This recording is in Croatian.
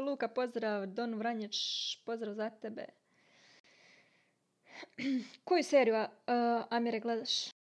Luka, pozdrav. Don Vranjeć, pozdrav za tebe. Koju seriju uh, Amire gledaš?